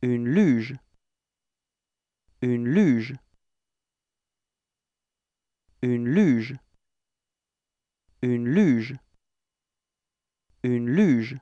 Une luge. Une luge. Une luge. Une luge. Une luge.